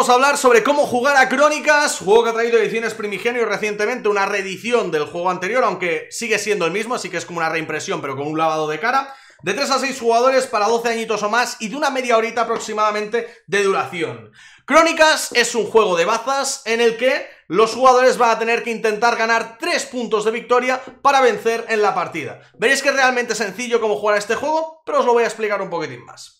vamos a hablar sobre cómo jugar a Crónicas, juego que ha traído ediciones primigenio recientemente una reedición del juego anterior, aunque sigue siendo el mismo, así que es como una reimpresión, pero con un lavado de cara. De 3 a 6 jugadores para 12 añitos o más y de una media horita aproximadamente de duración. Crónicas es un juego de bazas en el que los jugadores van a tener que intentar ganar 3 puntos de victoria para vencer en la partida. Veréis que es realmente sencillo cómo jugar a este juego, pero os lo voy a explicar un poquitín más.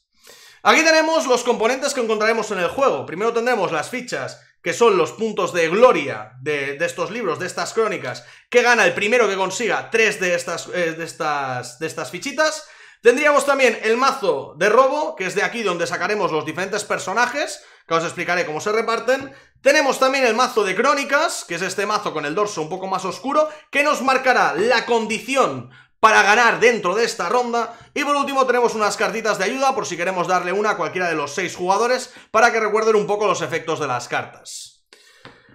Aquí tenemos los componentes que encontraremos en el juego. Primero tendremos las fichas, que son los puntos de gloria de, estos libros, de estas crónicas, que gana el primero que consiga tres de estas, eh, de estas, de estas fichitas. Tendríamos también el mazo de robo, que es de aquí donde sacaremos los diferentes personajes, que os explicaré cómo se reparten. Tenemos también el mazo de crónicas, que es este mazo con el dorso un poco más oscuro, que nos marcará la condición para ganar dentro de esta ronda. Y por último tenemos unas cartitas de ayuda por si queremos darle una a cualquiera de los seis jugadores para que recuerden un poco los efectos de las cartas.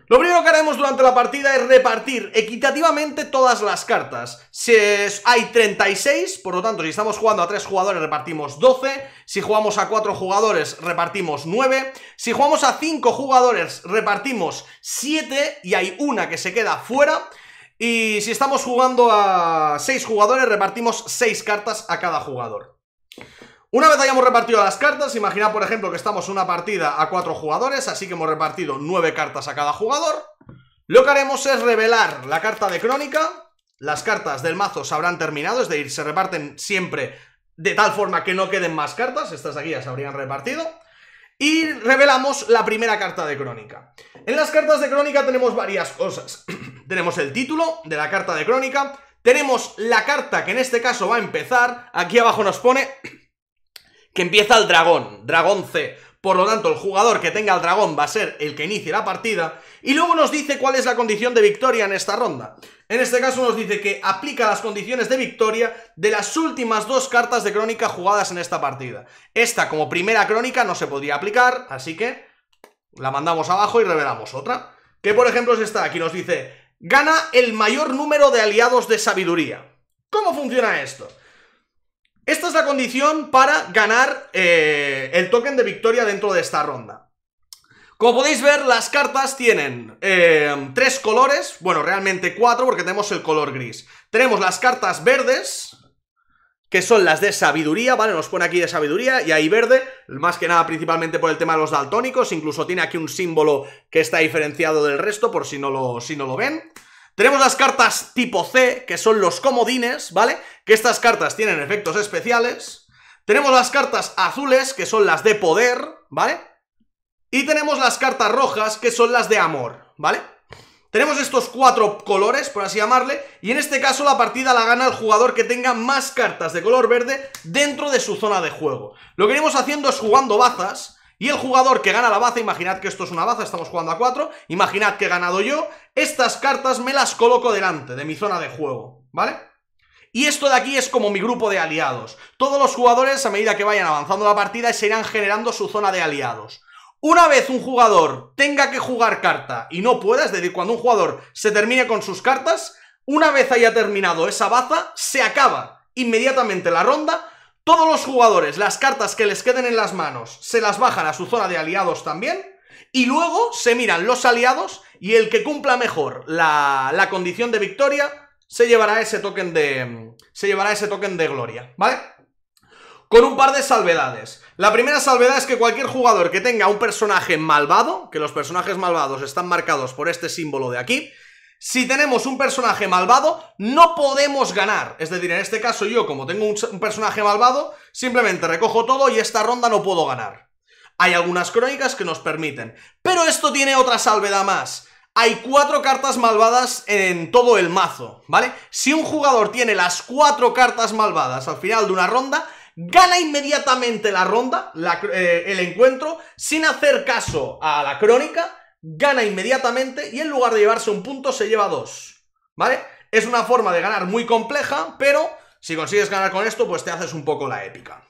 Lo primero que haremos durante la partida es repartir equitativamente todas las cartas. Si hay 36, por lo tanto, si estamos jugando a 3 jugadores repartimos 12, si jugamos a 4 jugadores repartimos 9, si jugamos a 5 jugadores repartimos 7 y hay una que se queda fuera, y si estamos jugando a 6 jugadores, repartimos 6 cartas a cada jugador. Una vez hayamos repartido las cartas, imaginad por ejemplo que estamos una partida a 4 jugadores, así que hemos repartido 9 cartas a cada jugador. Lo que haremos es revelar la carta de crónica. Las cartas del mazo se habrán terminado, es decir, se reparten siempre de tal forma que no queden más cartas. Estas aquí ya se habrían repartido. Y revelamos la primera carta de crónica. En las cartas de crónica tenemos varias cosas. tenemos el título de la carta de crónica, tenemos la carta que en este caso va a empezar, aquí abajo nos pone que empieza el dragón, dragón C. Por lo tanto, el jugador que tenga el dragón va a ser el que inicie la partida. Y luego nos dice cuál es la condición de victoria en esta ronda. En este caso nos dice que aplica las condiciones de victoria de las últimas dos cartas de crónica jugadas en esta partida. Esta como primera crónica no se podría aplicar, así que la mandamos abajo y revelamos otra. Que por ejemplo es esta, aquí nos dice gana el mayor número de aliados de sabiduría. ¿Cómo funciona esto? Esta es la condición para ganar eh, el token de victoria dentro de esta ronda. Como podéis ver, las cartas tienen eh, tres colores, bueno, realmente cuatro porque tenemos el color gris. Tenemos las cartas verdes, que son las de sabiduría, ¿vale? Nos pone aquí de sabiduría y ahí verde, más que nada principalmente por el tema de los daltónicos, incluso tiene aquí un símbolo que está diferenciado del resto por si no lo, si no lo ven. Tenemos las cartas tipo C, que son los comodines, ¿vale? Que estas cartas tienen efectos especiales. Tenemos las cartas azules, que son las de poder, ¿vale? Y tenemos las cartas rojas, que son las de amor, ¿vale? Tenemos estos cuatro colores, por así llamarle, y en este caso la partida la gana el jugador que tenga más cartas de color verde dentro de su zona de juego. Lo que iremos haciendo es jugando bazas, y el jugador que gana la baza, imaginad que esto es una baza, estamos jugando a cuatro, imaginad que he ganado yo, estas cartas me las coloco delante de mi zona de juego, ¿vale? Y esto de aquí es como mi grupo de aliados. Todos los jugadores, a medida que vayan avanzando la partida, se irán generando su zona de aliados. Una vez un jugador tenga que jugar carta y no pueda, es decir, cuando un jugador se termine con sus cartas, una vez haya terminado esa baza, se acaba inmediatamente la ronda. Todos los jugadores, las cartas que les queden en las manos, se las bajan a su zona de aliados también. Y luego se miran los aliados y el que cumpla mejor la, condición de victoria se llevará ese token de. Se llevará ese token de gloria, ¿vale? Con un par de salvedades. La primera salvedad es que cualquier jugador que tenga un personaje malvado, que los personajes malvados están marcados por este símbolo de aquí, si tenemos un personaje malvado, no podemos ganar. Es decir, en este caso yo, como tengo un, personaje malvado, simplemente recojo todo y esta ronda no puedo ganar. Hay algunas crónicas que nos permiten. Pero esto tiene otra salvedad más. Hay cuatro cartas malvadas en todo el mazo, ¿vale? Si un jugador tiene las cuatro cartas malvadas al final de una ronda, Gana inmediatamente la ronda, eh, el encuentro, sin hacer caso a la crónica, gana inmediatamente y en lugar de llevarse un punto se lleva dos, ¿vale? Es una forma de ganar muy compleja, pero si consigues ganar con esto, pues te haces un poco la épica.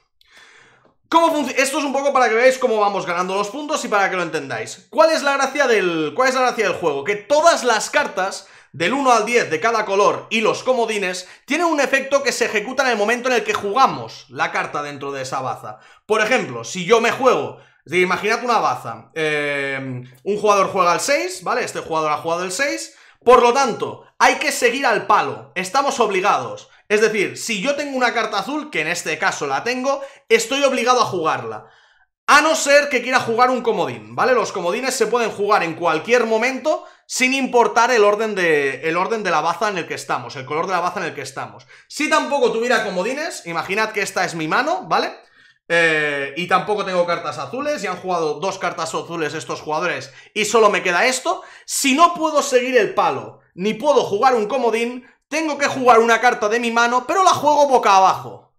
Esto es un poco para que veáis cómo vamos ganando los puntos y para que lo entendáis. ¿Cuál es la gracia del, cuál es la gracia del juego? Que todas las cartas del 1 al 10 de cada color y los comodines Tiene un efecto que se ejecuta en el momento en el que jugamos la carta dentro de esa baza. Por ejemplo, si yo me juego, es imaginad una baza, eh, un jugador juega al 6, ¿vale? Este jugador ha jugado el 6, por lo tanto, hay que seguir al palo, estamos obligados. Es decir, si yo tengo una carta azul, que en este caso la tengo, estoy obligado a jugarla. A no ser que quiera jugar un comodín, ¿vale? Los comodines se pueden jugar en cualquier momento sin importar el orden, de, el orden de la baza en el que estamos, el color de la baza en el que estamos. Si tampoco tuviera comodines, imaginad que esta es mi mano, ¿vale? Eh, y tampoco tengo cartas azules, Y han jugado dos cartas azules estos jugadores y solo me queda esto. Si no puedo seguir el palo, ni puedo jugar un comodín, tengo que jugar una carta de mi mano, pero la juego boca abajo.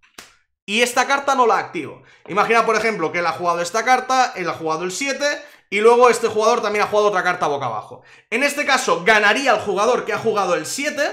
Y esta carta no la activo. Imagina, por ejemplo, que él ha jugado esta carta, él ha jugado el 7, y luego este jugador también ha jugado otra carta boca abajo. En este caso, ganaría el jugador que ha jugado el 7,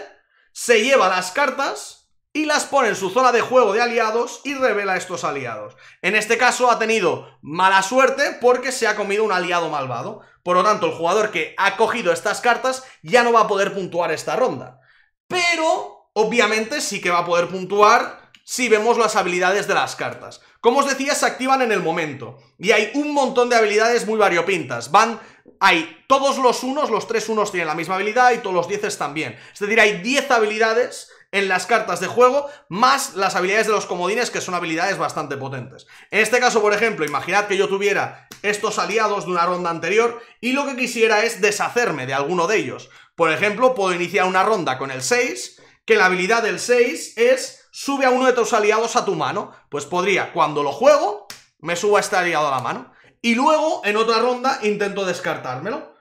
se lleva las cartas y las pone en su zona de juego de aliados y revela a estos aliados. En este caso ha tenido mala suerte porque se ha comido un aliado malvado. Por lo tanto, el jugador que ha cogido estas cartas ya no va a poder puntuar esta ronda. Pero, obviamente, sí que va a poder puntuar si vemos las habilidades de las cartas. Como os decía, se activan en el momento. Y hay un montón de habilidades muy variopintas. Van, hay todos los unos, los tres unos tienen la misma habilidad y todos los dieces también. Es decir, hay 10 habilidades en las cartas de juego, más las habilidades de los comodines, que son habilidades bastante potentes. En este caso, por ejemplo, imaginad que yo tuviera estos aliados de una ronda anterior y lo que quisiera es deshacerme de alguno de ellos. Por ejemplo, puedo iniciar una ronda con el 6 que la habilidad del 6 es sube a uno de tus aliados a tu mano. Pues podría, cuando lo juego, me subo a este aliado a la mano. Y luego, en otra ronda, intento descartármelo.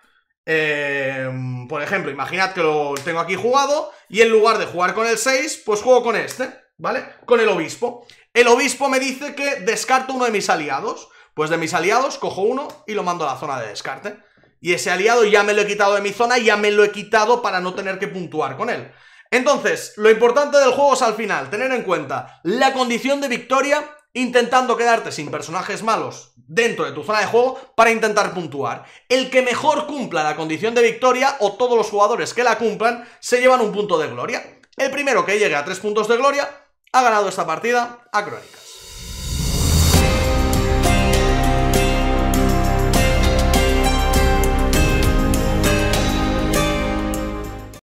Em, por ejemplo, imaginad que lo tengo aquí jugado y en lugar de jugar con el 6, pues juego con este, ¿vale? Con el obispo. El obispo me dice que descarto uno de mis aliados. Pues de mis aliados cojo uno y lo mando a la zona de descarte. Y ese aliado ya me lo he quitado de mi zona, Y ya me lo he quitado para no tener que puntuar con él. Entonces, lo importante del juego es al final tener en cuenta la condición de victoria intentando quedarte sin personajes malos dentro de tu zona de juego para intentar puntuar. El que mejor cumpla la condición de victoria o todos los jugadores que la cumplan se llevan un punto de gloria. El primero que llegue a tres puntos de gloria ha ganado esta partida a Crónicas.